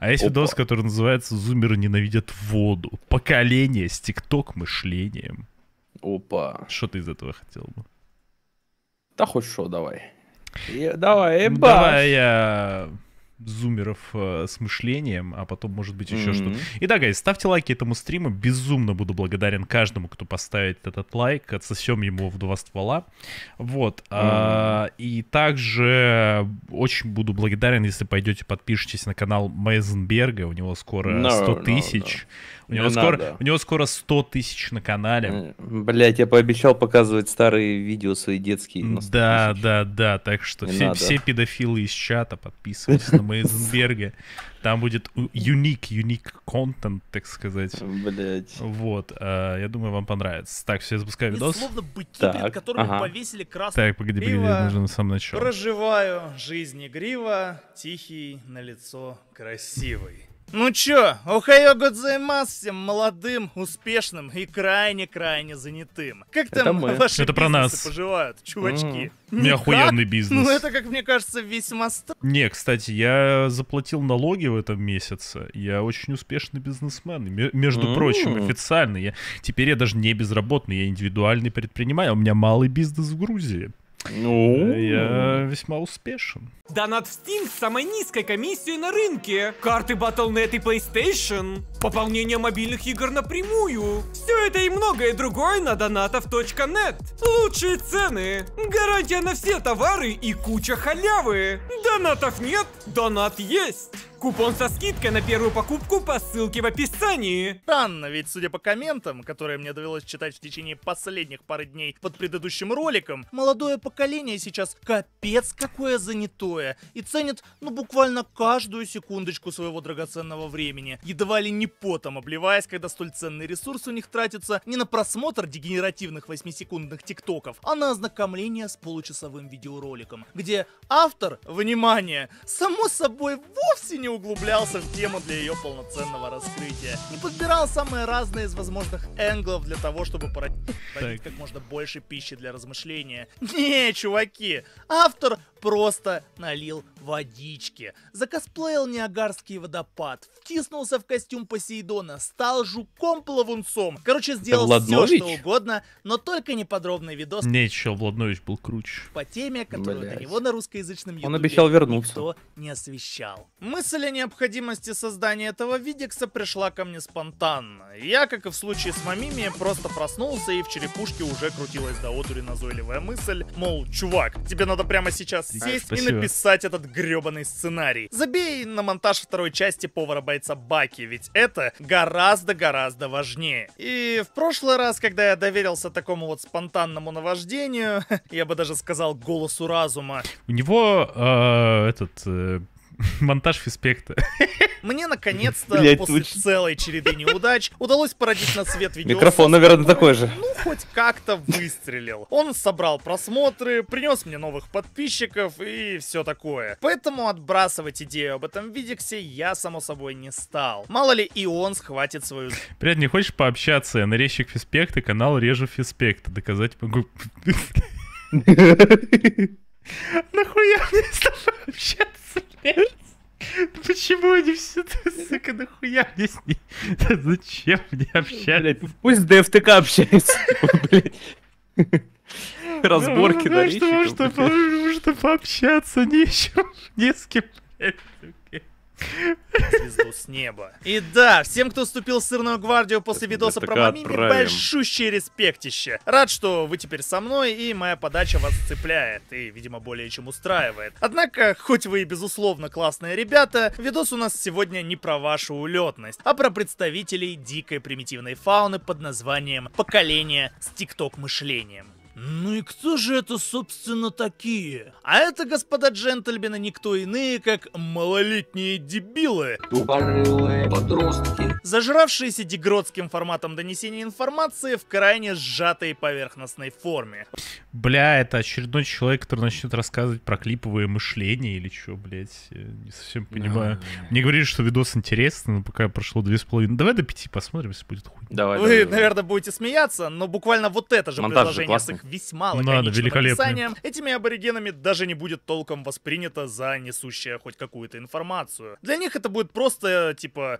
А есть Опа. видос, который называется «Зумеры ненавидят воду. Поколение с тикток-мышлением». Опа. Что ты из этого хотел бы? Да хоть что, давай. Я, давай, эбаш. Давай я зумеров э, с мышлением, а потом, может быть, еще mm-hmm. что-то. И да, гайз, ставьте лайки этому стриму. Безумно буду благодарен каждому, кто поставит этот лайк. Отсосем ему в два ствола. Вот. Mm-hmm. А, и также очень буду благодарен, если пойдете, подпишитесь на канал Мейзенберга. У него скоро no, тысяч. No, no. У него, не скоро, у него скоро 100 тысяч на канале. Блять, я пообещал показывать старые видео свои детские. Да, да, да. Так что все, все педофилы из чата подписывайтесь на Мейзенберге. Там будет юник, юник контент, так сказать. Блять. Вот, э, я думаю, вам понравится. Так, все, запускаю видос. И словно быки, так, перед которыми ага. повесили красный. Так, погоди, погоди, нужно на самом начале. Проживаю жизнь игрива, тихий, на лицо красивый. Ну чё, охайо гудзаймас всем молодым, успешным и крайне-крайне занятым. Как это там мы. ваши это про нас. поживают, чувачки? Mm. Неохуенный бизнес. Ну это, как мне кажется, весьма стар... Не, кстати, я заплатил налоги в этом месяце. Я очень успешный бизнесмен. М- между mm. прочим, официально. Я... Теперь я даже не безработный, я индивидуальный предприниматель. У меня малый бизнес в Грузии. Ну, я весьма успешен. Донат в Steam с самой низкой комиссией на рынке. Карты Battle.net и PlayStation. Пополнение мобильных игр напрямую. Все это и многое другое на донатов.нет. Лучшие цены. Гарантия на все товары и куча халявы. Донатов нет, донат есть. Купон со скидкой на первую покупку по ссылке в описании. Странно, ведь судя по комментам, которые мне довелось читать в течение последних пары дней под предыдущим роликом, молодое поколение сейчас капец какое занятое и ценит, ну буквально каждую секундочку своего драгоценного времени, едва ли не потом обливаясь, когда столь ценный ресурс у них тратится не на просмотр дегенеративных 8-секундных тиктоков, а на ознакомление с получасовым видеороликом, где автор, внимание, само собой вовсе не углублялся в тему для ее полноценного раскрытия и подбирал самые разные из возможных энглов для того, чтобы породить как можно больше пищи для размышления. Не, чуваки, автор просто налил водички, закосплеил Ниагарский водопад, втиснулся в костюм Посейдона, стал жуком-плавунцом. Короче, сделал Владнович? все, что угодно, но только не подробный видос. Не, еще Владнович был круче. По теме, которую Блять. до него на русскоязычном ютубе Он обещал вернуться. никто не освещал. Мысль мысль о необходимости создания этого видекса пришла ко мне спонтанно. Я, как и в случае с Мамими, просто проснулся и в черепушке уже крутилась до одури назойливая мысль, мол, чувак, тебе надо прямо сейчас сесть а, и написать этот гребаный сценарий. Забей на монтаж второй части повара-бойца Баки, ведь это гораздо-гораздо важнее. И в прошлый раз, когда я доверился такому вот спонтанному наваждению, я бы даже сказал голосу разума. У него э, этот... Э, Монтаж фиспекта. Мне наконец-то после лучше. целой череды неудач удалось породить на свет видео. Микрофон, наверное, такой же. Ну, хоть как-то выстрелил. Он собрал просмотры, принес мне новых подписчиков и все такое. Поэтому отбрасывать идею об этом видиксе я, само собой, не стал. Мало ли и он схватит свою... Привет, не хочешь пообщаться? Я нарезчик фиспекта, канал Режу Фиспекта. Доказать могу... Нахуя мне с тобой общаться? Почему они все, сука, нахуя мне с ней? Зачем мне общались? Пусть ДФТК общается, Разборки ну, ну, на что, что, что пообщаться нечем, не с кем, блядь звезду с неба. И да, всем, кто вступил в Сырную Гвардию после видоса про Мамими, большущий респектище. Рад, что вы теперь со мной, и моя подача вас цепляет, и, видимо, более чем устраивает. Однако, хоть вы и безусловно классные ребята, видос у нас сегодня не про вашу улетность, а про представителей дикой примитивной фауны под названием «Поколение с тикток-мышлением». Ну и кто же это, собственно, такие? А это, господа джентльмены, никто иные, как малолетние дебилы. Тупорылые подростки. Зажравшиеся дегротским форматом донесения информации в крайне сжатой поверхностной форме. Бля, это очередной человек, который начнет рассказывать про клиповое мышление или что, блядь, не совсем понимаю. Да. Мне говорили, что видос интересный, но пока прошло две с половиной. Давай до пяти посмотрим, если будет хуй. Давай, Вы, давай, наверное, давай. будете смеяться, но буквально вот это же Монтаж предложение же с их весьма лаконичным описанием, этими аборигенами даже не будет толком воспринято за несущее хоть какую-то информацию. Для них это будет просто типа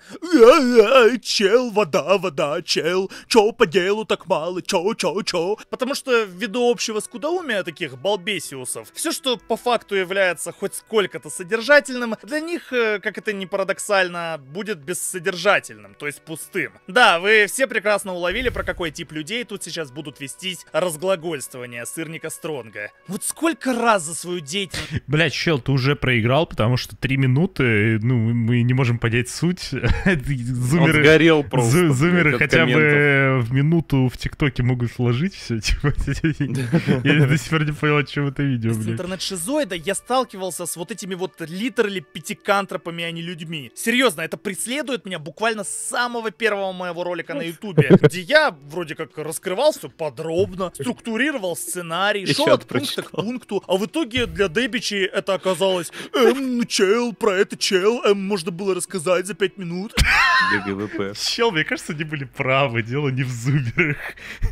«Чел, вода, вода, чел, чё по делу так мало, чё, чё, чё?» Потому что ввиду общего скудоумия таких балбесиусов, все, что по факту является хоть сколько-то содержательным, для них, э, как это не парадоксально, будет бессодержательным, то есть пустым. Да, вы все прекрасно уловили, про какой тип людей тут сейчас будут вестись разглаголь разглагольствования сырника Стронга. Вот сколько раз за свою деятельность... Блять, чел, ты уже проиграл, потому что три минуты, э, ну, мы не можем понять суть. зумеры, Он сгорел просто. зумеры хотя бы в минуту в ТикТоке могут сложить все. Типа, я до сих пор не понял, о чем это видео, блядь. интернет-шизоида я сталкивался с вот этими вот литерали пятикантропами, а не людьми. Серьезно, это преследует меня буквально с самого первого моего ролика на Ютубе, где я вроде как раскрывался подробно, структурировал иллюстрировал сценарий, Еще шел от прочитал. пункта к пункту, а в итоге для Дебичи это оказалось «Эм, чел, про это чел, эм, можно было рассказать за пять минут». ГГВП. Чел, мне кажется, они были правы, дело не в зумерах.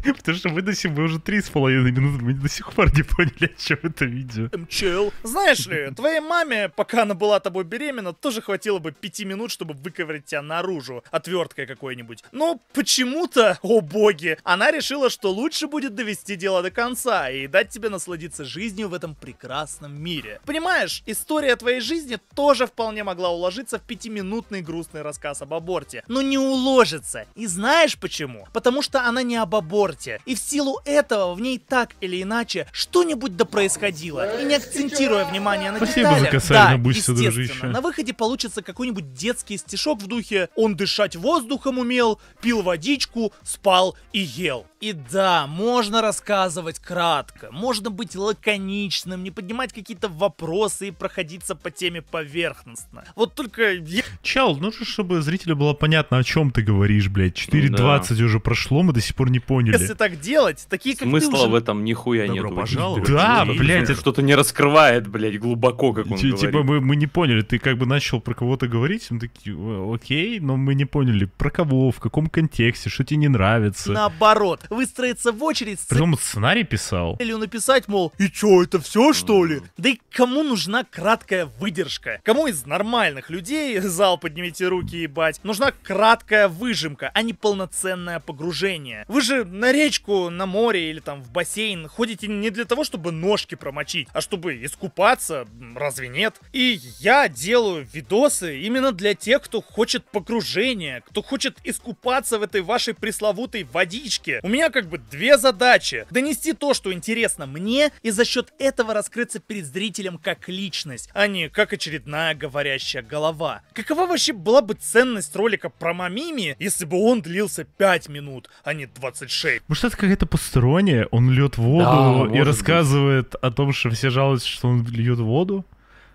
Потому что мы до сих мы уже три с половиной минуты, мы до сих пор не поняли, о чем это видео. Эм, чел. Знаешь ли, твоей маме, пока она была тобой беременна, тоже хватило бы пяти минут, чтобы выковырять тебя наружу отверткой какой-нибудь. Но почему-то, о боги, она решила, что лучше будет довести дело дело до конца и дать тебе насладиться жизнью в этом прекрасном мире. Понимаешь, история твоей жизни тоже вполне могла уложиться в пятиминутный грустный рассказ об аборте, но не уложится. И знаешь почему? Потому что она не об аборте. И в силу этого в ней так или иначе что-нибудь да происходило. И не акцентируя внимание на Спасибо деталях, за да, естественно, дружище. на выходе получится какой-нибудь детский стишок в духе «Он дышать воздухом умел, пил водичку, спал и ел». И да, можно рассказывать рассказывать кратко, можно быть лаконичным, не поднимать какие-то вопросы и проходиться по теме поверхностно. Вот только... Я... Чел, нужно, чтобы зрителю было понятно, о чем ты говоришь, блядь. 4.20 ну да. уже прошло, мы до сих пор не поняли. Если так делать, такие как Смысла ты уже... в этом нихуя нет. Добро пожаловать. Да, блядь. блядь это... Что-то не раскрывает, блядь, глубоко, как он Т типа, говорит. Типа мы, мы не поняли, ты как бы начал про кого-то говорить, мы такие, окей, но мы не поняли, про кого, в каком контексте, что тебе не нравится. Наоборот, выстроиться в очередь... Притом с сценарий писал? Или написать, мол, и чё, это все что ли? Да и кому нужна краткая выдержка? Кому из нормальных людей, зал поднимите руки, ебать, нужна краткая выжимка, а не полноценное погружение? Вы же на речку, на море или там в бассейн ходите не для того, чтобы ножки промочить, а чтобы искупаться, разве нет? И я делаю видосы именно для тех, кто хочет погружения, кто хочет искупаться в этой вашей пресловутой водичке. У меня как бы две задачи. Да не донести то, что интересно мне, и за счет этого раскрыться перед зрителем как личность, а не как очередная говорящая голова. Какова вообще была бы ценность ролика про Мамими, если бы он длился 5 минут, а не 26? Может, это какая-то посторонняя? Он льет воду да, и рассказывает быть. о том, что все жалуются, что он льет воду?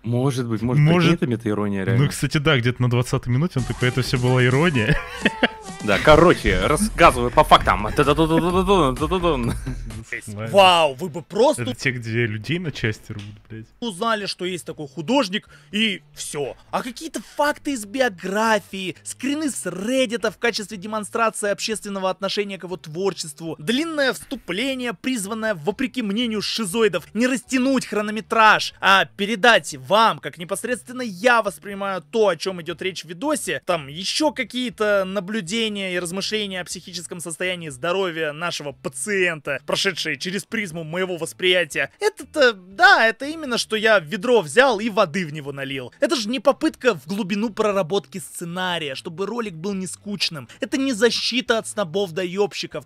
Может быть, может, может... быть, нет, ирония ну, реально. Ну, кстати, да, где-то на 20-й минуте он такой, это все была ирония. Да, короче, рассказываю по фактам. Ну, Вау, вы бы просто... Это те, где людей на части рвут, блядь. Узнали, что есть такой художник, и все. А какие-то факты из биографии, скрины с Reddit в качестве демонстрации общественного отношения к его творчеству, длинное вступление, призванное, вопреки мнению шизоидов, не растянуть хронометраж, а передать вам, как непосредственно я воспринимаю то, о чем идет речь в видосе, там еще какие-то наблюдения, обсуждения и размышления о психическом состоянии здоровья нашего пациента, прошедшие через призму моего восприятия, это-то, э, да, это именно что я ведро взял и воды в него налил. Это же не попытка в глубину проработки сценария, чтобы ролик был не скучным. Это не защита от снобов да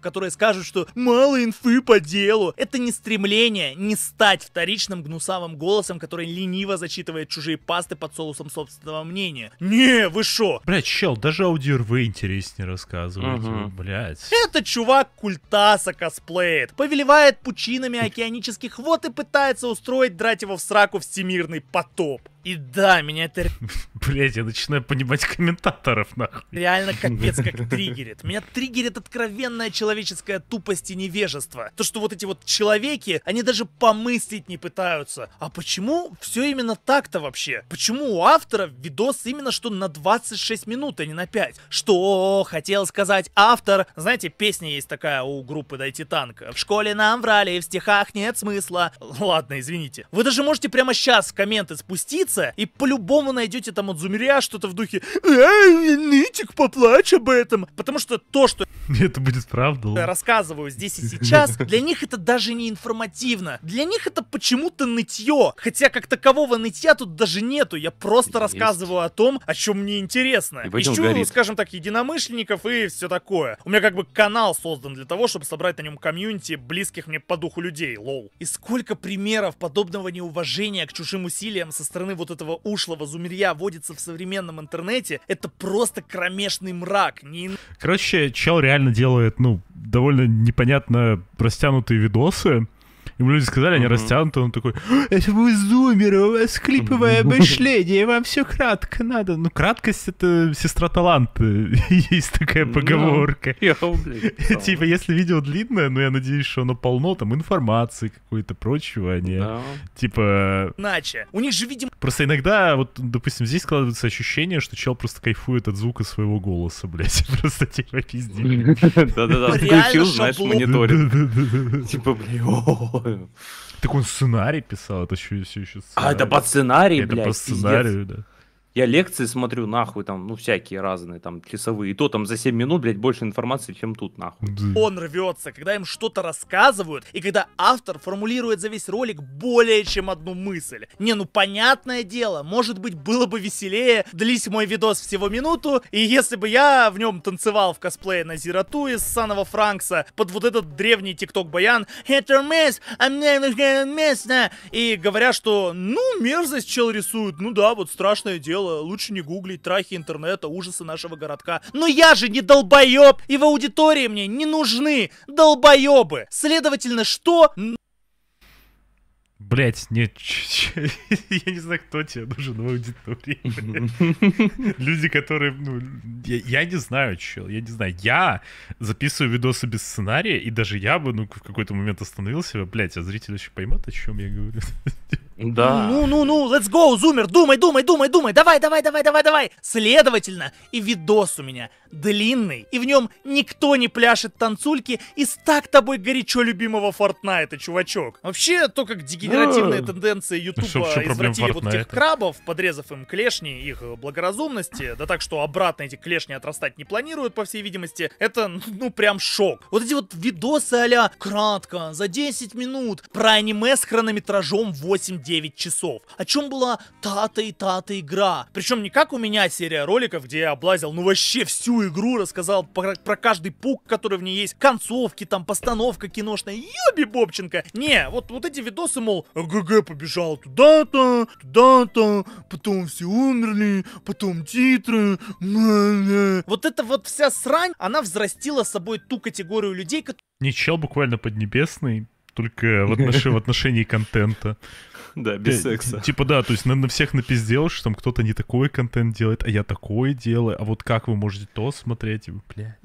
которые скажут, что мало инфы по делу. Это не стремление не стать вторичным гнусавым голосом, который лениво зачитывает чужие пасты под соусом собственного мнения. Не, вы шо? Блять, чел, даже аудио вы интереснее рассказываете. Угу. Блять. Это чувак культаса косплеит, повелевает пучинами океанических вод и пытается устроить драть его в сраку всемирный потоп. И да, меня это... Блять, я начинаю понимать комментаторов, нахуй. Реально капец как триггерит. Меня триггерит откровенная человеческая тупость и невежество. То, что вот эти вот человеки, они даже помыслить не пытаются. А почему все именно так-то вообще? Почему у автора видос именно что на 26 минут, а не на 5? Что хотел сказать автор? Знаете, песня есть такая у группы Дайте Танка. В школе нам врали, в стихах нет смысла. Ладно, извините. Вы даже можете прямо сейчас в комменты спуститься конце. И по-любому найдете там от Зумеря что-то в духе «Эй, нытик, поплачь об этом!» Потому что то, что... Это будет правда. Я рассказываю здесь и сейчас, для них это даже не информативно. Для них это почему-то нытье. Хотя как такового нытья тут даже нету. Я просто Есть. рассказываю о том, о чем мне интересно. Ищу, горит. скажем так, единомышленников и все такое. У меня как бы канал создан для того, чтобы собрать на нем комьюнити близких мне по духу людей, лол. И сколько примеров подобного неуважения к чужим усилиям со стороны вот этого ушлого зумерья водится в современном интернете, это просто кромешный мрак. Не... Короче, чел реально делает, ну, довольно непонятно растянутые видосы, Ему люди сказали, они угу. растянуты, он такой, «А, это вы зумеры, у вас клиповое мышление, вам все кратко надо. Ну, краткость — это сестра таланта. Есть такая поговорка. Типа, если видео длинное, но ну, я надеюсь, что оно полно там информации какой-то прочего, а не типа... Иначе. У них же, видимо... Просто иногда, вот, допустим, здесь складывается ощущение, что чел просто кайфует от звука своего голоса, блядь. Просто типа пиздец. Да-да-да, включил, знаешь, мониторит. Типа, блядь, так он сценарий писал, это еще, все еще сценарий. А, это по сценарию, это блядь, по сценарию, да. Я лекции смотрю, нахуй, там, ну, всякие разные, там, часовые. И то там за 7 минут, блядь, больше информации, чем тут, нахуй. Он рвется, когда им что-то рассказывают, и когда автор формулирует за весь ролик более чем одну мысль. Не, ну, понятное дело, может быть, было бы веселее, длись мой видос всего минуту, и если бы я в нем танцевал в косплее на Зирату из Санова Франкса под вот этот древний тикток-баян «Это мисс, а мне нужно местно!» И говоря, что «Ну, мерзость чел рисует, ну да, вот страшное дело, правило, э, лучше не гуглить трахи интернета, ужасы нашего городка. Но я же не долбоеб, и в аудитории мне не нужны долбоебы. Следовательно, что... Блять, нет, я не знаю, кто тебе нужен в аудитории. Люди, которые, ну, я, я не знаю, чел, я не знаю. Я записываю видосы без сценария, и даже я бы, ну, в какой-то момент остановился, блять, а зритель еще поймет, о чем я говорю. Да. Ну, ну, ну, let's go, зумер, думай, думай, думай, думай, давай, давай, давай, давай, давай. Следовательно, и видос у меня длинный, и в нем никто не пляшет танцульки из так тобой горячо любимого Фортнайта, чувачок. Вообще, то, как дегенеративные тенденции Ютуба извратили вот этих крабов, подрезав им клешни, их э, благоразумности, да так, что обратно эти клешни отрастать не планируют, по всей видимости, это, ну, прям шок. Вот эти вот видосы а кратко, за 10 минут, про аниме с хронометражом 8-9 часов. О чем была тата и тата игра. Причем не как у меня серия роликов, где я облазил, ну, вообще всю игру, рассказал про, про каждый пук, который в ней есть, концовки, там, постановка киношная. Ёби Бобченко! Не, вот, вот эти видосы, мол, ГГ побежал туда-то, туда-то, потом все умерли, потом титры. М-м-м». Вот эта вот вся срань, она взрастила с собой ту категорию людей, которые... Ничел буквально поднебесный только в, отнош... в отношении контента. Да, без э, секса. Типа да, то есть на, всех напиздел, что там кто-то не такой контент делает, а я такое делаю, а вот как вы можете то смотреть? И бля,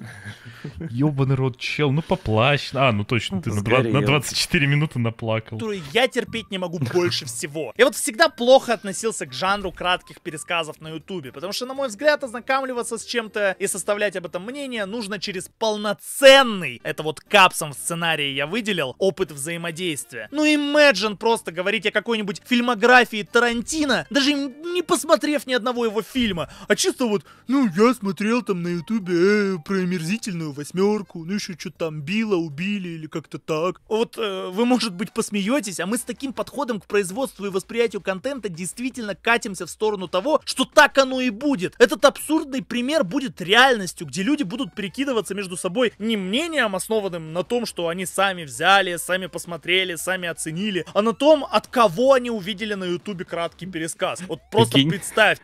ёбаный рот, чел, ну поплачь. А, ну точно, ты на, 20, на 24 минуты наплакал. Которую я терпеть не могу больше всего. Я вот всегда плохо относился к жанру кратких пересказов на ютубе, потому что, на мой взгляд, ознакомливаться с чем-то и составлять об этом мнение нужно через полноценный, это вот капсом в сценарии я выделил, опыт взаимодействия взаимодействия. Ну imagine просто говорить о какой-нибудь фильмографии Тарантино, даже не посмотрев ни одного его фильма, а чисто вот, ну я смотрел там на ютубе э, про омерзительную восьмерку, ну еще что-то там било, убили или как-то так. Вот э, вы, может быть, посмеетесь, а мы с таким подходом к производству и восприятию контента действительно катимся в сторону того, что так оно и будет. Этот абсурдный пример будет реальностью, где люди будут перекидываться между собой не мнением, основанным на том, что они сами взяли, сами посмотрели, сами оценили, а на том, от кого они увидели на ютубе краткий пересказ. Вот просто Прикинь. представь.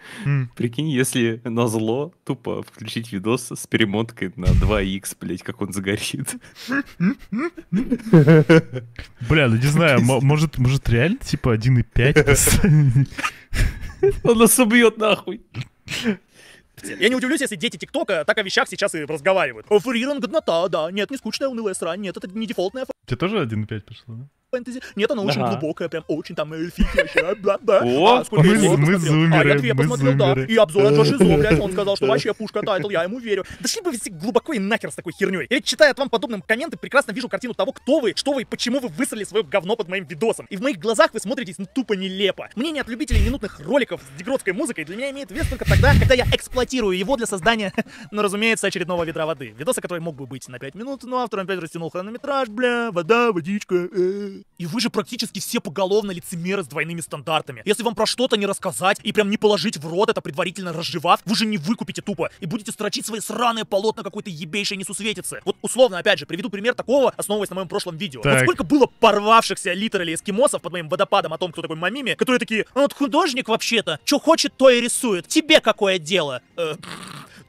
Прикинь, если на зло тупо включить видос с перемоткой на 2х, блять, как он загорит. Бля, ну не знаю, может, может реально типа 1,5? Он нас убьет нахуй в теме. Я не удивлюсь, если дети ТикТока так о вещах сейчас и разговаривают. Фуриран, годнота, да. Нет, не скучная унылая срань, нет, это не дефолтная Тебе тоже 1.5 пришло, да? фэнтези. Нет, она очень ага. глубокое, прям очень там эльфики вообще, бла-бла. О, а, мы, мы, а зумеры, А я я посмотрел, да, и обзор от Джоши Зо, блядь, он сказал, что вообще пушка тайтл, я ему верю. Да шли бы все глубоко и нахер с такой херней. Я ведь читая от вам подобным комменты, прекрасно вижу картину того, кто вы, что вы, почему вы высрали свое говно под моим видосом. И в моих глазах вы смотритесь ну, тупо нелепо. Мнение от любителей минутных роликов с дегротской музыкой для меня имеет вес только тогда, когда я эксплуатирую его для создания, ну, разумеется, очередного ведра воды. Видоса, который мог бы быть на 5 минут, но ну, автором опять растянул хронометраж, бля, вода, водичка, э -э. И вы же практически все поголовно лицемеры с двойными стандартами. Если вам про что-то не рассказать и прям не положить в рот это предварительно разжевав, вы же не выкупите тупо и будете строчить свои сраные полотна какой-то ебейшей несусветицы. Вот условно, опять же, приведу пример такого, основываясь на моем прошлом видео. Так. Вот сколько было порвавшихся литерали эскимосов под моим водопадом о том, кто такой Мамими, которые такие, ну вот художник вообще-то, что хочет, то и рисует. Тебе какое дело? Э,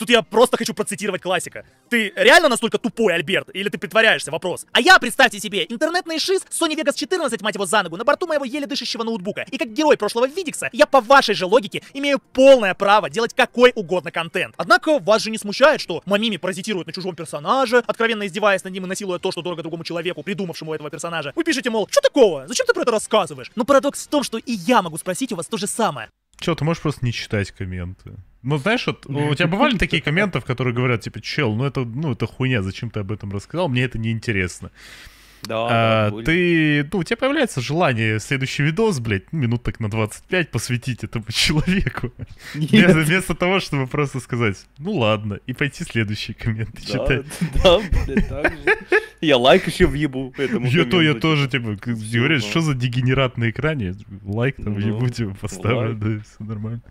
Тут я просто хочу процитировать классика. Ты реально настолько тупой, Альберт? Или ты притворяешься? Вопрос. А я, представьте себе, интернетный шиз Sony Vegas 14, мать его, за ногу, на борту моего еле дышащего ноутбука. И как герой прошлого Видикса, я по вашей же логике имею полное право делать какой угодно контент. Однако вас же не смущает, что Мамими паразитирует на чужом персонаже, откровенно издеваясь над ним и насилуя то, что дорого другому человеку, придумавшему этого персонажа. Вы пишете, мол, что такого? Зачем ты про это рассказываешь? Но парадокс в том, что и я могу спросить у вас то же самое. Чел, ты можешь просто не читать комменты. Ну, знаешь, вот у тебя бывали такие комменты, в которые говорят, типа, чел, ну это, ну это хуйня, зачем ты об этом рассказал, мне это неинтересно. интересно. Да, а, да, ты, ну, у тебя появляется желание следующий видос, блядь, ну, минут так на 25 посвятить этому человеку. Вместо, вместо того, чтобы просто сказать, ну ладно, и пойти следующий коммент да, читать. Да, блядь, Я лайк еще въебу этому Я то, я тоже, типа, говоришь, ну. что за дегенерат на экране? Лайк там ну, въебу, типа, поставлю, да, все нормально.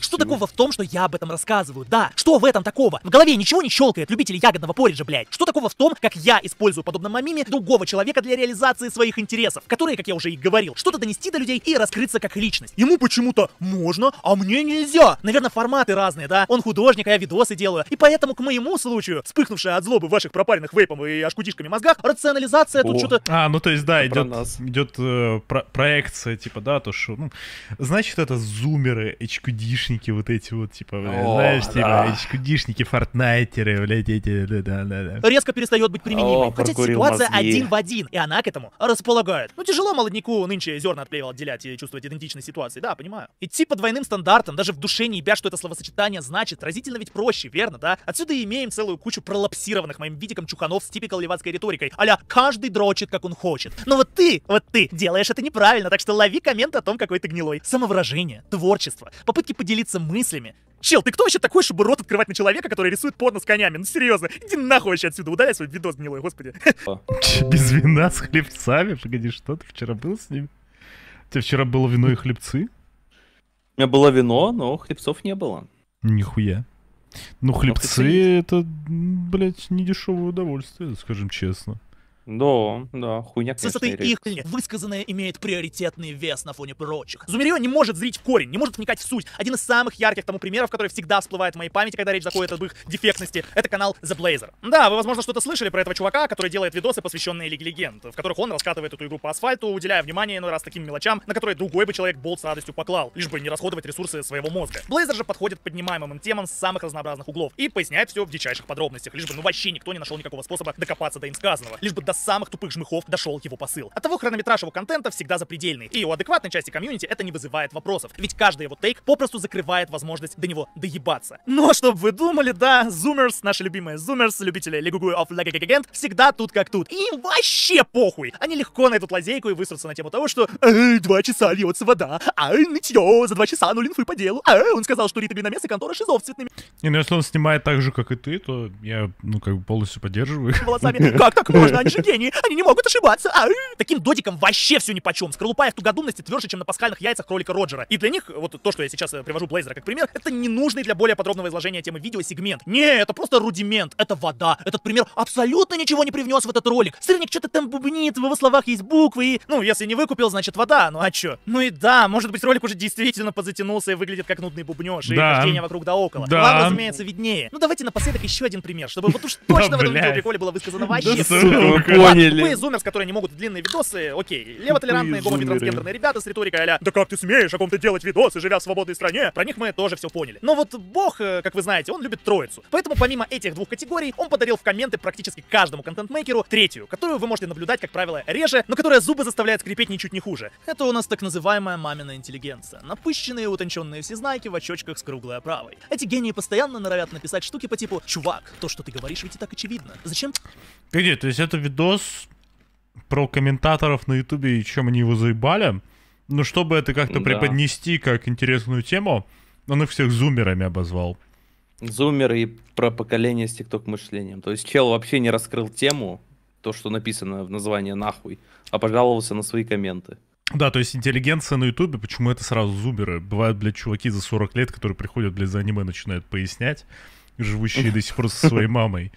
Что такого в том, что я об этом рассказываю? Да, что в этом такого? В голове ничего не щелкает, любители ягодного порриджа, блядь. Что такого в том, как я использую подобном мамиме другого человека для реализации своих интересов, которые, как я уже и говорил, что-то донести до людей и раскрыться как личность. Ему почему-то можно, а мне нельзя. Наверное, форматы разные, да? Он художник, а я видосы делаю. И поэтому к моему случаю, вспыхнувшая от злобы ваших пропаренных вейпом и ашкудишками мозгах, рационализация О. тут что-то... А, ну то есть, да, идет, идет э, про проекция, типа, да, то что... Ну, значит, это зумеры, эчкудишники вот эти вот, типа, блядь, О, знаешь, да. типа, эчкудишники, фортнайтеры, блядь, эти, да-да-да. Резко перестает быть применимой. О, Хотя ситуация мозги. один в господин, и она к этому располагает. Ну тяжело молоднику нынче зерна от отделять и чувствовать идентичной ситуации, да, понимаю. Идти по двойным стандартам, даже в душе не ебя, что это словосочетание значит, разительно ведь проще, верно, да? Отсюда и имеем целую кучу пролапсированных моим видиком чуханов с типикал левацкой риторикой, Аля каждый дрочит, как он хочет. Но вот ты, вот ты делаешь это неправильно, так что лови коммент о том, какой ты гнилой. Самовыражение, творчество, попытки поделиться мыслями, Чел, ты кто вообще такой, чтобы рот открывать на человека, который рисует порно с конями? Ну серьезно, иди нахуй вообще отсюда, удаляй свой видос гнилой, господи. Без вина с хлебцами? Погоди, что ты вчера был с ним? У тебя вчера было вино и хлебцы? У меня было вино, но хлебцов не было. Нихуя. Ну, ну хлебцы это, блядь, недешевое удовольствие, скажем честно. Да, да, хуйня, конечно, Цитаты Ихтельни. Высказанное имеет приоритетный вес на фоне прочих. Зумерио не может зрить в корень, не может вникать в суть. Один из самых ярких тому примеров, который всегда всплывает в моей памяти, когда речь заходит об их дефектности, это канал The Blazer. Да, вы, возможно, что-то слышали про этого чувака, который делает видосы, посвященные Лиге Легенд, в которых он раскатывает эту игру по асфальту, уделяя внимание, ну раз таким мелочам, на которые другой бы человек болт с радостью поклал, лишь бы не расходовать ресурсы своего мозга. Blazer же подходит поднимаемым им темам с самых разнообразных углов и поясняет все в дичайших подробностях, лишь бы ну вообще никто не нашел никакого способа докопаться до им сказанного, лишь бы до самых тупых жмыхов дошел его посыл. От того хронометраж его контента всегда запредельный, и у адекватной части комьюнити это не вызывает вопросов, ведь каждый его тейк попросту закрывает возможность до него доебаться. Но, чтобы вы думали, да, зумерс, наши любимые зумерс, любители Лигугуи of Legend, всегда тут как тут. И вообще похуй! Они легко найдут лазейку и высрутся на тему того, что «Эй, два часа льется вода, ай, нытье, за два часа ну линфы по делу, а он сказал, что Рита намес и контора шизов цветными». Не, ну если он снимает так же, как и ты, то я, ну, как бы полностью поддерживаю. Волосами. Как так можно? Они же гении, они не могут ошибаться. А, э, таким додиком вообще все почем Скорлупа их тугодумности тверже, чем на пасхальных яйцах кролика Роджера. И для них, вот то, что я сейчас э, привожу Блейзера как пример, это ненужный для более подробного изложения темы видео сегмент. Не, это просто рудимент, это вода. Этот пример абсолютно ничего не привнес в этот ролик. Сырник что-то там бубнит, в его словах есть буквы и... Ну, если не выкупил, значит вода, ну а чё? Ну и да, может быть ролик уже действительно подзатянулся и выглядит как нудный бубнёж да. и хождение вокруг да около. Да. Вам, разумеется, виднее. Ну давайте напоследок еще один пример, чтобы вот уж точно в этом видео приколе было высказано вообще все поняли. Вы зумерс, которые не могут длинные видосы, окей. Левотолерантные, гомоби-трансгендерные ребята с риторикой а «Да как ты смеешь о ком-то делать видосы, живя в свободной стране?» Про них мы тоже все поняли. Но вот бог, э, как вы знаете, он любит троицу. Поэтому помимо этих двух категорий, он подарил в комменты практически каждому контент-мейкеру третью, которую вы можете наблюдать, как правило, реже, но которая зубы заставляет скрипеть ничуть не хуже. Это у нас так называемая мамина интеллигенция. Напыщенные, утонченные всезнайки в очочках с круглой оправой. Эти гении постоянно норовят написать штуки по типу «Чувак, то, что ты говоришь, ведь и так очевидно. Зачем?» Да то есть это вид видос про комментаторов на Ютубе и чем они его заебали. Ну чтобы это как-то да. преподнести как интересную тему, он их всех зумерами обозвал. Зумеры и про поколение с тикток-мышлением. То есть чел вообще не раскрыл тему, то, что написано в названии «нахуй», а пожаловался на свои комменты. Да, то есть интеллигенция на Ютубе, почему это сразу зуберы? Бывают, блядь, чуваки за 40 лет, которые приходят, блядь, за аниме начинают пояснять, живущие до сих пор со своей мамой.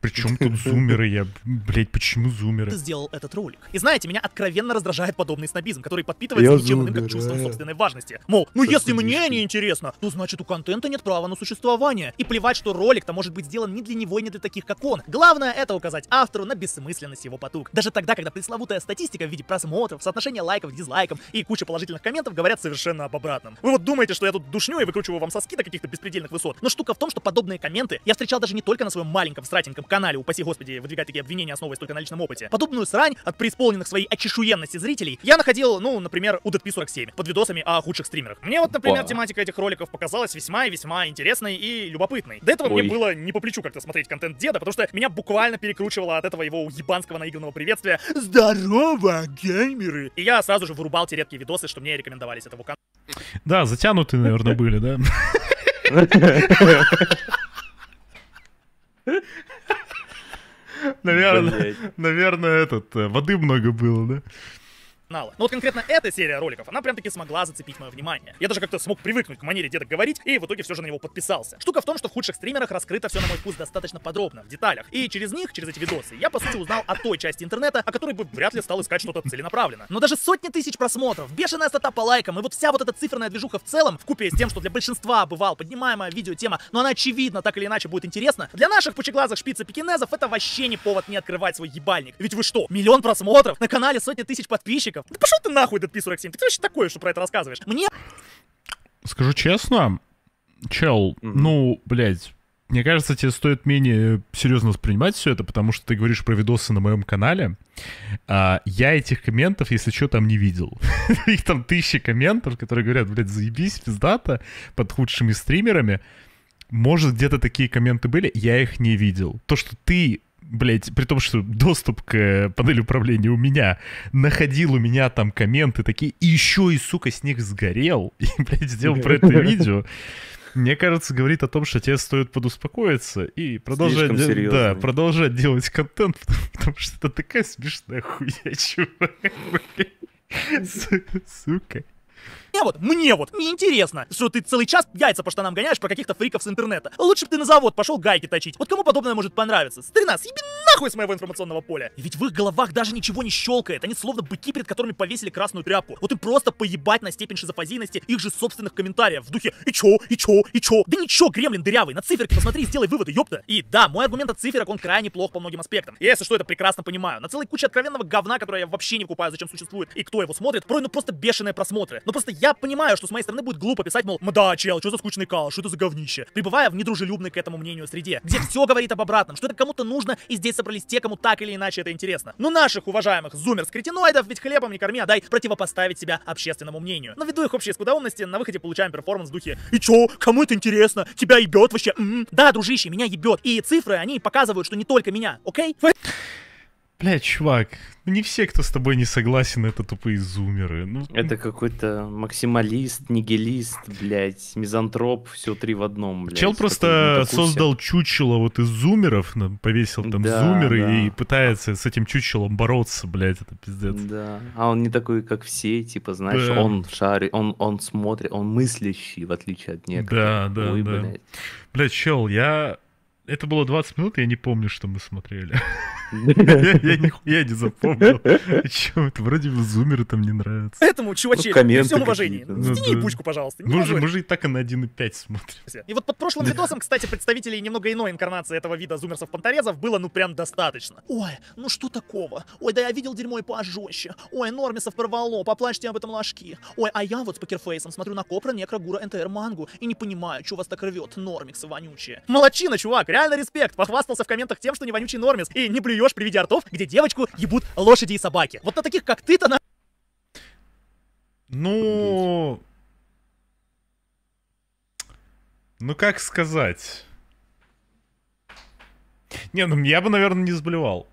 Причем тут зумеры? Я, блять, почему зумеры? Ты сделал этот ролик. И знаете, меня откровенно раздражает подобный снобизм, который подпитывается я ничем иным, как чувством собственной важности. Мол, ну если мне не интересно, то значит у контента нет права на существование. И плевать, что ролик-то может быть сделан не для него и не для таких, как он. Главное это указать автору на бессмысленность его потуг. Даже тогда, когда пресловутая статистика в виде просмотров, соотношения лайков, дизлайков и куча положительных комментов говорят совершенно об обратном. Вы вот думаете, что я тут душню и выкручиваю вам соски до каких-то беспредельных высот. Но штука в том, что подобные комменты я встречал даже не только на своем маленьком стратеньком YouTube-канале, упаси господи, выдвигать такие обвинения, основываясь только на личном опыте. Подобную срань от преисполненных своей очешуенности зрителей я находил, ну, например, у DP47 под видосами о худших стримерах. Мне вот, например, Опа. тематика этих роликов показалась весьма и весьма интересной и любопытной. До этого Ой. мне было не по плечу как-то смотреть контент деда, потому что меня буквально перекручивало от этого его ебанского наигранного приветствия «Здорово, геймеры!» И я сразу же вырубал те редкие видосы, что мне рекомендовались этого канала. Да, затянутые, наверное, были, да? Наверное, наверное, этот, э, воды много было, да? канала. Но вот конкретно эта серия роликов, она прям-таки смогла зацепить мое внимание. Я даже как-то смог привыкнуть к манере деда говорить, и в итоге все же на него подписался. Штука в том, что в худших стримерах раскрыто все на мой вкус достаточно подробно, в деталях. И через них, через эти видосы, я по сути узнал о той части интернета, о которой бы вряд ли стал искать что-то целенаправленно. Но даже сотни тысяч просмотров, бешеная стата по лайкам и вот вся вот эта циферная движуха в целом, в купе с тем, что для большинства бывал поднимаемая видео тема, но она очевидно так или иначе будет интересна, для наших пучеглазых шпица пекинезов это вообще не повод не открывать свой ебальник. Ведь вы что, миллион просмотров? На канале сотни тысяч подписчиков? подписчиков. Да пошел ты нахуй, этот Пи-47, ты вообще такое, что про это рассказываешь? Мне... Скажу честно, чел, mm-hmm. ну, блядь, мне кажется, тебе стоит менее серьезно воспринимать все это, потому что ты говоришь про видосы на моем канале. А, я этих комментов, если что, там не видел. Их там тысячи комментов, которые говорят, блядь, заебись, пиздата, под худшими стримерами. Может, где-то такие комменты были, я их не видел. То, что ты блядь, при том, что доступ к э, панели управления у меня, находил у меня там комменты такие, и еще и, сука, с сгорел, и, блядь, сделал про это видео. Мне кажется, говорит о том, что тебе стоит подуспокоиться и продолжать, де- да, продолжать делать контент, потому что это такая смешная хуя, чувак. Сука. Мне а вот, мне вот, неинтересно, что ты целый час яйца по штанам гоняешь про каких-то фриков с интернета. Лучше бы ты на завод пошел гайки точить. Вот кому подобное может понравиться? Старина, съеби нахуй с моего информационного поля. И ведь в их головах даже ничего не щелкает. Они словно быки, перед которыми повесили красную тряпку. Вот и просто поебать на степень шизофазийности их же собственных комментариев в духе «И чё? И чё? И чё?» Да ничего, гремлин дырявый, на циферки посмотри и сделай выводы, ёпта. И да, мой аргумент о циферок, он крайне плох по многим аспектам. Я, если что, это прекрасно понимаю. На целой куче откровенного говна, которое я вообще не купаю, зачем существует и кто его смотрит, порой ну просто бешеные просмотры. Ну просто я понимаю, что с моей стороны будет глупо писать, мол, да, чел, что за скучный кал, что это за говнище. Прибывая в недружелюбной к этому мнению среде, где все говорит об обратном, что это кому-то нужно, и здесь собрались те, кому так или иначе это интересно. Но ну, наших уважаемых зумерс-кретиноидов ведь хлебом не корми, а дай противопоставить себя общественному мнению. Но ввиду их общей скудоумности, на выходе получаем перформанс в духе «И чё? Кому это интересно? Тебя ебет вообще? М-м-м. Да, дружище, меня ебет. И цифры, они показывают, что не только меня, окей? Okay? Блядь, чувак, не все, кто с тобой не согласен, это тупые зумеры. Ну... Это какой-то максималист, нигилист, блядь, мизантроп, все три в одном, блядь. Чел просто создал чучело вот из зумеров, повесил там да, зумеры да. и пытается с этим чучелом бороться, блядь, это пиздец. Да, а он не такой, как все, типа, знаешь, да. он шарит, он, он смотрит, он мыслящий, в отличие от некоторых. Да, да, Ой, да. Блядь. блядь, чел, я это было 20 минут, я не помню, что мы смотрели. Я нихуя не запомнил. Чем это? Вроде бы зумеры там не нравятся. Этому чувачи, при всем уважении, стяни ну пучку, пожалуйста. Мы же и так и на 1.5 смотрим. И вот под прошлым видосом, кстати, представителей немного иной инкарнации этого вида зумерсов-понторезов было ну прям достаточно. Ой, ну что такого? Ой, да я видел дерьмо и пожестче. Ой, нормисов порвало, поплачьте об этом ложки. Ой, а я вот с покерфейсом смотрю на Копра, Некро, Гура, НТР, Мангу и не понимаю, что вас так рвет, нормиксы вонючие. Молодчина, чувак, Реально респект. Похвастался в комментах тем, что не вонючий нормис. И не плюешь при виде артов, где девочку ебут лошади и собаки. Вот на таких, как ты-то на... Ну... Ну как сказать? Не, ну я бы, наверное, не заболевал.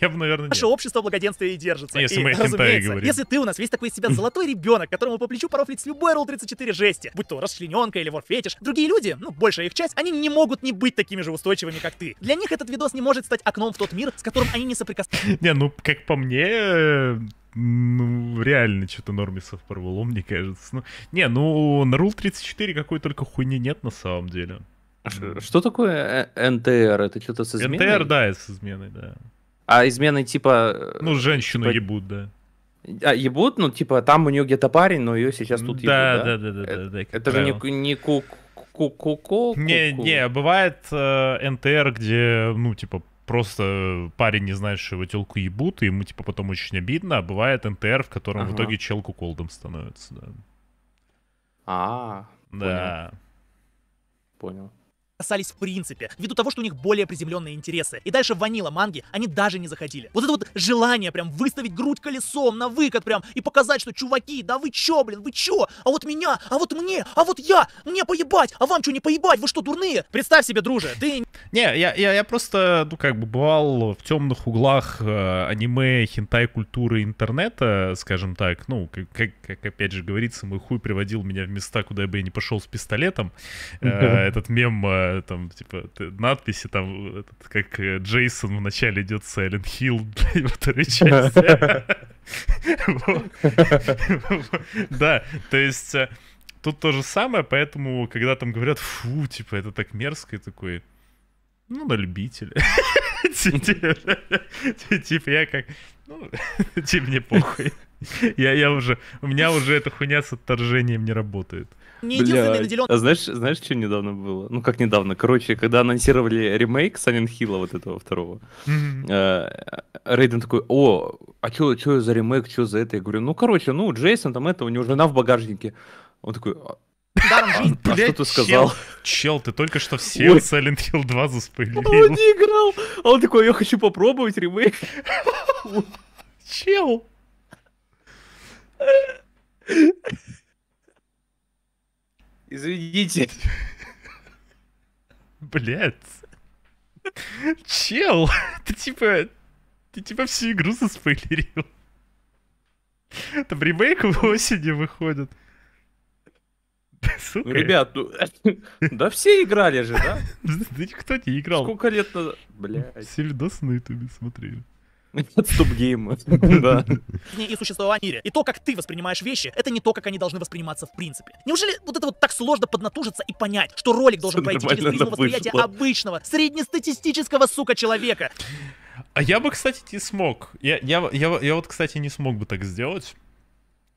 Я бы, наверное, Наше нет. общество благоденствия и держится. Если и, мы разумеется, говорим. если ты у нас весь такой из себя золотой ребенок, которому по плечу порофлить с любой Roll 34 жести, будь то расчлененка или ворфетиш, другие люди, ну, большая их часть, они не могут не быть такими же устойчивыми, как ты. Для них этот видос не может стать окном в тот мир, с которым они не соприкасаются. Не, ну, как по мне, э, ну, реально что-то нормисов порвало, мне кажется. Ну, не, ну, на рул 34 какой только хуйни нет на самом деле. А что такое э, НТР? Это что-то со изменой? НТР, да, с изменой, да. А измены типа... Э, ну, женщину типа... ебут, да. А, ебут, ну, типа, там у нее где-то парень, но ее сейчас тут да, ебут, да? Да, да, да, да. да Это правило. же не, не ку ку ку ку Не, не, бывает э, НТР, где, ну, типа, просто парень не знает, что его телку ебут, и ему, типа, потом очень обидно, а бывает НТР, в котором ага. в итоге челку колдом становится, да. А, -а, -а да. Понял. понял касались в принципе, ввиду того, что у них более приземленные интересы. И дальше ванила манги они даже не заходили. Вот это вот желание прям выставить грудь колесом на выкат прям и показать, что чуваки, да вы чё, блин, вы чё? А вот меня, а вот мне, а вот я, мне поебать, а вам что не поебать, вы что, дурные? Представь себе, друже, ты... Не, я, я, я просто, ну, как бы бывал в темных углах э, аниме, хентай культуры интернета, скажем так, ну, как, как, как опять же говорится, мой хуй приводил меня в места, куда я бы я не пошел с пистолетом. Э, этот мем э, там, типа, надписи, там, этот, как э, Джейсон в начале идет Silent Hill во второй части. Да, то есть э, тут то же самое, поэтому, когда там говорят, фу, типа, это так мерзко, и такой, ну, на любителя. Типа, я как, ну, типа, мне похуй. Я, я уже, у меня уже эта хуйня с отторжением не работает. Не единственный наделен... А знаешь, знаешь, что недавно было? Ну, как недавно. Короче, когда анонсировали ремейк Санин Хилла вот этого второго, э, Рейден такой, о, а что что за ремейк, что за это? Я говорю, ну, короче, ну, Джейсон там это, у него жена в багажнике. Он такой, «А, Даром а, а что ты сказал? Чел, ты только что все Silent Hill 2 заспойлерил. Он не играл. А он такой, я хочу попробовать ремейк. Чел. Извините. Блять. Чел, ты типа... Ты типа всю игру заспойлерил. Там ремейк в осени выходит. Сука. Ну, ребят, ну, да все играли же, да? Да никто не играл. Сколько лет назад? Блядь. Все видосы на ютубе смотрели. От стоп-гейма. Да. И существование мире. И то, как ты воспринимаешь вещи, это не то, как они должны восприниматься в принципе. Неужели вот это вот так сложно поднатужиться и понять, что ролик должен пройти через призму восприятия обычного, среднестатистического, сука, человека? А я бы, кстати, не смог. Я, я, я, я вот, кстати, не смог бы так сделать.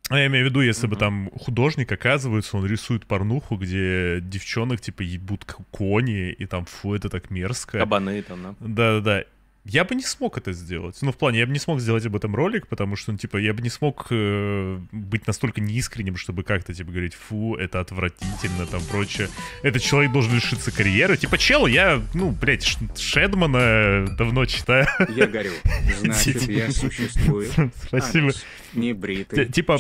Ну, я имею в виду, если mm-hmm. бы там художник, оказывается, он рисует порнуху, где девчонок, типа, ебут кони, и там, фу, это так мерзко. Кабаны там, да? Да-да-да я бы не смог это сделать. Ну, в плане, я бы не смог сделать об этом ролик, потому что, ну, типа, я бы не смог э, быть настолько неискренним, чтобы как-то, типа, говорить, фу, это отвратительно, там, прочее. Этот человек должен лишиться карьеры. Типа, чел, я, ну, блядь, Ш Шедмана э, давно читаю. Я горю. Значит, типа, я существую. Спасибо. Не бритый. Типа,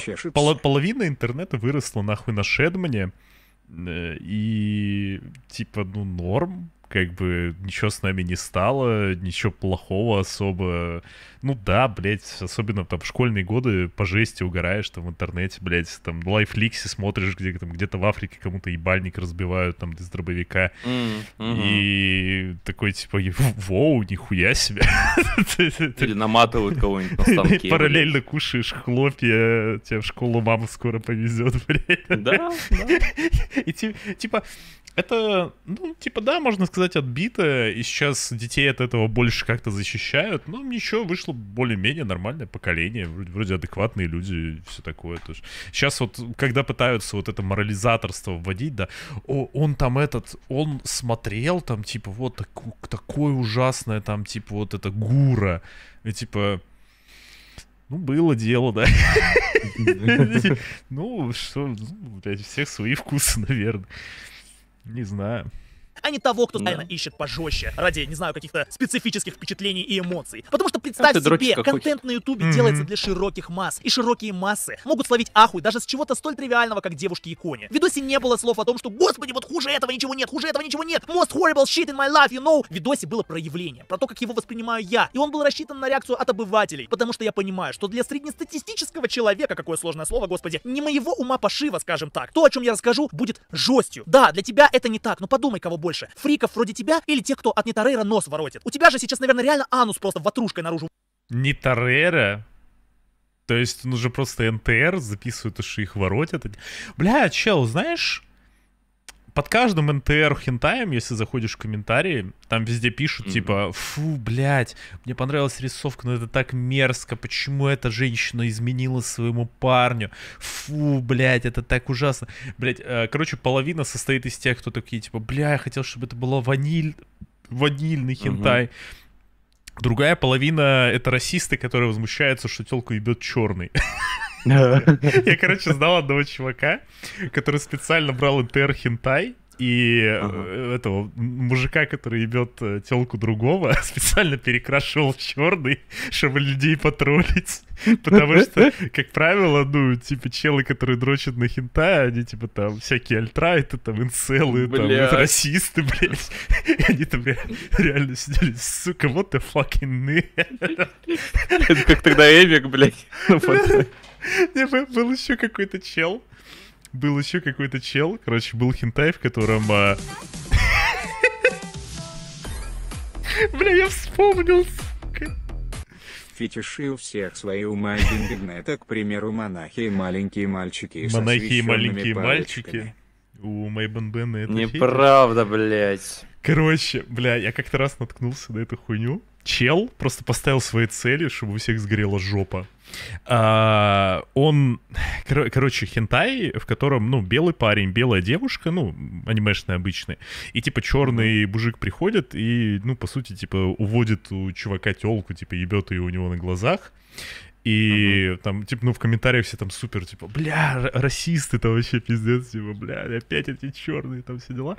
половина интернета выросла нахуй на Шедмане. Э, и, типа, ну, норм как бы ничего с нами не стало, ничего плохого особо. Ну да, блядь, особенно там в школьные годы по жести угораешь там в интернете, блядь, там на лайфликсе смотришь, где там где-то в Африке кому-то ебальник разбивают там из дробовика. Mm, угу. И такой типа, воу, нихуя себе. Или наматывают кого-нибудь на станке. Параллельно блядь. кушаешь хлопья, тебе в школу мама скоро повезет, блядь. Да, да. И типа, это, ну, типа, да, можно сказать, отбитое, и сейчас детей от этого больше как-то защищают, но ничего, вышло более-менее нормальное поколение, вроде, вроде адекватные люди и все такое. Тоже. Сейчас вот, когда пытаются вот это морализаторство вводить, да, о, он там этот, он смотрел там, типа, вот так, такое ужасное там, типа, вот это гура, и типа... Ну, было дело, да. Ну, что, ну, блядь, всех свои вкусы, наверное. Не знаю а не того, кто тайно ищет пожестче, ради, не знаю, каких-то специфических впечатлений и эмоций. Потому что а представь себе, контент на Ютубе делается для широких масс, и широкие массы могут словить ахуй даже с чего-то столь тривиального, как девушки и кони. В видосе не было слов о том, что «Господи, вот хуже этого ничего нет, хуже этого ничего нет, most horrible shit in my life, you know». В видосе было проявление, про то, как его воспринимаю я, и он был рассчитан на реакцию от обывателей, потому что я понимаю, что для среднестатистического человека, какое сложное слово, господи, не моего ума пошива, скажем так, то, о чем я расскажу, будет жестью. Да, для тебя это не так, но подумай, кого больше? Фриков вроде тебя или тех, кто от Нитарейра нос воротит? У тебя же сейчас, наверное, реально анус просто ватрушкой наружу. Нитарейра? То есть он ну уже просто НТР записывает, что их воротят. Бля, чел, знаешь, под каждым НТР хентаем, если заходишь в комментарии, там везде пишут, mm-hmm. типа, фу, блядь, мне понравилась рисовка, но это так мерзко, почему эта женщина изменила своему парню, фу, блядь, это так ужасно. Блядь, э, короче, половина состоит из тех, кто такие, типа, бля, я хотел, чтобы это было ваниль, ванильный хентай. Mm-hmm. Другая половина — это расисты, которые возмущаются, что телку ебет черный. Я, короче, знал одного чувака, который специально брал НТР хинтай и ага. Э, этого мужика, который ебет э, телку другого, специально перекрашивал в черный, чтобы людей потроллить. Потому что, как правило, ну, типа, челы, которые дрочат на хентай, они, типа, там, всякие альтрайты, там, инцелы, там, расисты, блядь. И они там реально сидели, сука, вот the fucking Это как тогда Эвик, блядь. Не Был еще какой-то чел. Был еще какой-то чел. Короче, был хентай, в котором... А, бля, я вспомнил, сука. Фетиши у всех свои ума Так, к примеру, монахи и маленькие мальчики. Монахи и маленькие мальчики. У Майбенбена это Неправда, блядь. Короче, бля, я как-то раз наткнулся на эту хуйню чел просто поставил свои цели, чтобы у всех сгорела жопа. А, он, кор- короче, хентай, в котором, ну, белый парень, белая девушка, ну, анимешная обычная, и, типа, черный мужик приходит и, ну, по сути, типа, уводит у чувака телку, типа, ебет ее у него на глазах. И угу. там, типа, ну, в комментариях все там супер, типа, бля, расисты это вообще пиздец, типа, бля, опять эти черные там все дела.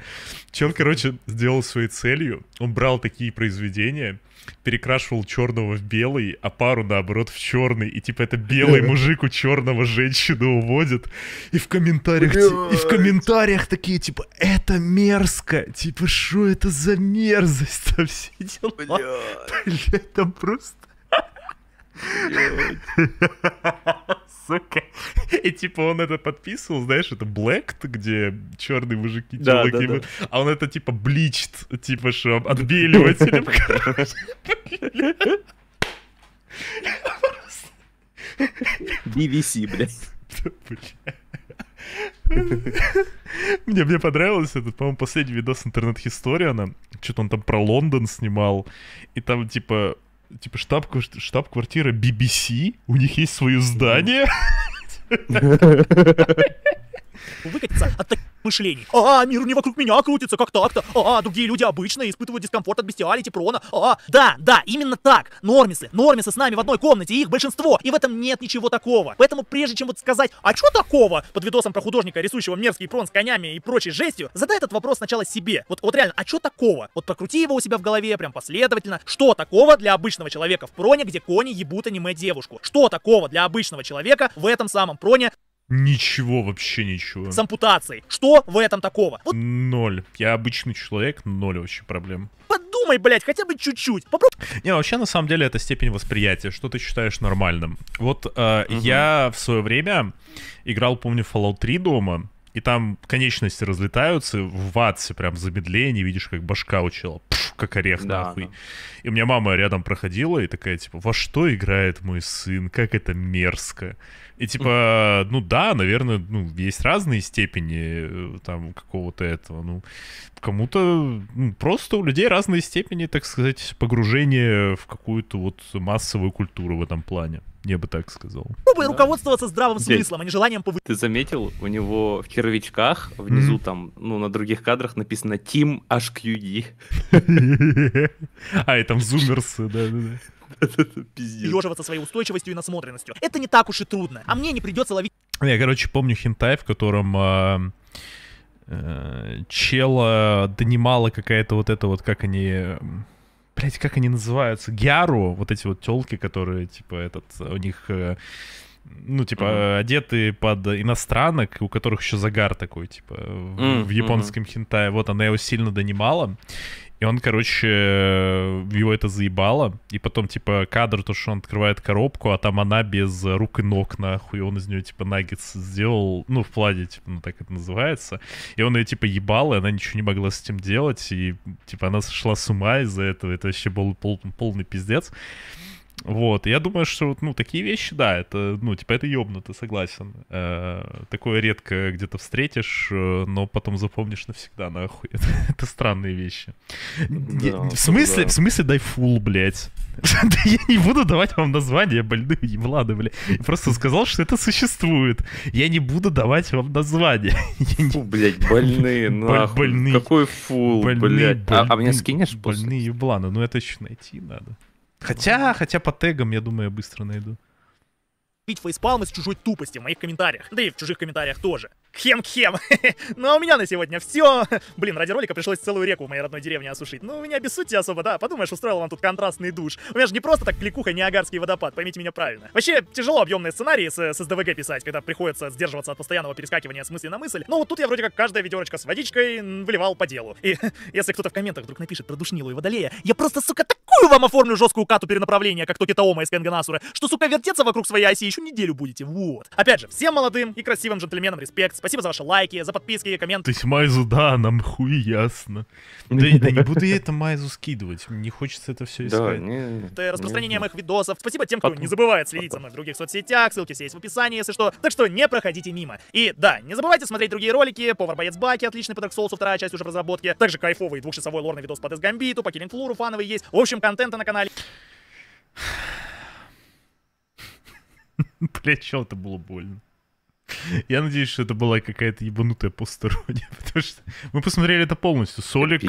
Чел, короче, сделал своей целью, он брал такие произведения, перекрашивал черного в белый, а пару, наоборот, в черный, и, типа, это белый мужик у черного женщину уводит, и в комментариях, и в комментариях такие, типа, это мерзко, типа, что это за мерзость, там все дела. Бля, там просто Сука. И типа он это подписывал, знаешь, это Black, где черные мужики, да, да, да. а он это типа Бличт, типа что отбеливателем, короче. BBC, блядь. Мне, мне понравилось этот, по-моему, последний видос интернет-история, она, что-то он там про Лондон снимал, и там, типа, типа штаб, штаб-квартира BBC, у них есть свое здание. Выкатиться от таких мышлений. А, мир не вокруг меня крутится, как так-то. А, другие люди обычные испытывают дискомфорт от бестиалити, прона. А, да, да, именно так. Нормисы, нормисы с нами в одной комнате, их большинство, и в этом нет ничего такого. Поэтому прежде чем вот сказать, а чё такого, под видосом про художника, рисующего мерзкий прон с конями и прочей жестью, задай этот вопрос сначала себе. Вот, вот реально, а чё такого? Вот прокрути его у себя в голове прям последовательно. Что такого для обычного человека в проне, где кони ебут аниме девушку? Что такого для обычного человека в этом самом проне? Ничего, вообще ничего. С ампутацией. Что в этом такого? Вот... Ноль. Я обычный человек, ноль вообще проблем. Подумай, блядь, хотя бы чуть-чуть. Попробуй. Не, а вообще, на самом деле, это степень восприятия. Что ты считаешь нормальным? Вот э, угу. я в свое время играл, помню, Fallout 3 дома. И там конечности разлетаются в ватсе, прям замедление, видишь, как башка учила. Пш как орех, да, нахуй. Да. И у меня мама рядом проходила и такая, типа, во что играет мой сын, как это мерзко. И типа, ну да, наверное, ну, есть разные степени э, там какого-то этого. Ну, кому-то ну, просто у людей разные степени, так сказать, погружения в какую-то вот массовую культуру в этом плане. Я бы так сказал. Ну, да. руководствоваться здравым Здесь... смыслом, а не желанием повысить. Ты заметил, у него в кирвичках внизу mm там, ну, на других кадрах написано Team HQD. А, это там зумерсы, да-да-да. Ёживаться своей устойчивостью и насмотренностью. Это не так уж и трудно. А мне не придется ловить... Ну, я, короче, помню хентай, в котором а, э, чела донимала какая-то вот эта вот, как они блядь, как они называются, гиару, вот эти вот телки, которые, типа, этот, у них, э, ну, типа, mm-hmm. одеты под иностранок, у которых еще загар такой, типа, в, mm-hmm. в японском mm хентае, вот она его сильно донимала, и он, короче, э, его это заебало. И потом, типа, кадр, то, что он открывает коробку, а там она без рук и ног, нахуй. и Он из нее, типа, наггетс сделал. Ну, в плане, типа, ну, так это называется. И он ее, типа, ебал, и она ничего не могла с этим делать. И, типа, она сошла с ума из-за этого. Это вообще был пол полный пиздец. Вот, я думаю, что, вот, ну, такие вещи, да, это, ну, типа, это ёбнуто, согласен. Э, такое редко где-то встретишь, э, но потом запомнишь навсегда, нахуй. Это, это странные вещи. Да, я, в смысле, да. в смысле дай фул, блядь. я не буду давать вам название больных Влада, блядь. Я просто сказал, что это существует. Я не буду давать вам название. Фу, блядь, больные, нахуй. Больные. Какой фул, больные, блядь. Больные, а, а мне скинешь? Больные Ебланы, ну это еще найти надо. Хотя, хотя по тегам, я думаю, я быстро найду. Пить фейспалм из чужой тупости в моих комментариях. Да и в чужих комментариях тоже. Кхем-кхем. ну а у меня на сегодня все. Блин, ради ролика пришлось целую реку в моей родной деревне осушить. Ну, меня обессудьте особо, да. Подумаешь, устроил вам тут контрастный душ. У меня же не просто так кликуха Ниагарский водопад, поймите меня правильно. Вообще, тяжело объемные сценарии с, с СДВГ писать, когда приходится сдерживаться от постоянного перескакивания с мысли на мысль. Но вот тут я вроде как каждая ведерочка с водичкой выливал по делу. И если кто-то в комментах вдруг напишет про душнилу и водолея, я просто, сука, такую вам оформлю жесткую кату перенаправления, как Токи Таома из Кенга Насура, что, сука, вертеться вокруг своей оси еще неделю будете, вот. Опять же, всем молодым и красивым джентльменам респект, Спасибо за ваши лайки, за подписки, комменты. То есть Майзу, да, нам хуй ясно. Да, да не буду я это Майзу скидывать, не хочется это все искать. Да, не, это распространение не, моих видосов. Спасибо тем, кто не забывает следить за мной в других соцсетях, ссылки все есть в описании, если что. Так что не проходите мимо. И да, не забывайте смотреть другие ролики, Повар Боец Баки, отличный по Dark Souls, вторая часть уже в разработке. Также кайфовый двухчасовой лорный видос по Десгамбиту, по Killing Floor, фановый есть. В общем, контента на канале. Бля, чего это было больно. Я надеюсь, что это была какая-то ебанутая посторонняя, потому что мы посмотрели это полностью. Солик,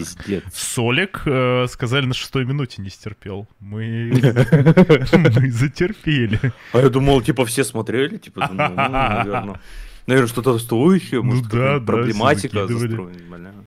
Солик э, сказали, на шестой минуте не стерпел. Мы, мы затерпели. А я думал, типа, все смотрели, типа, ну, наверное. Наверное, что-то стоящее, может, ну, да, проблематика да, застроена.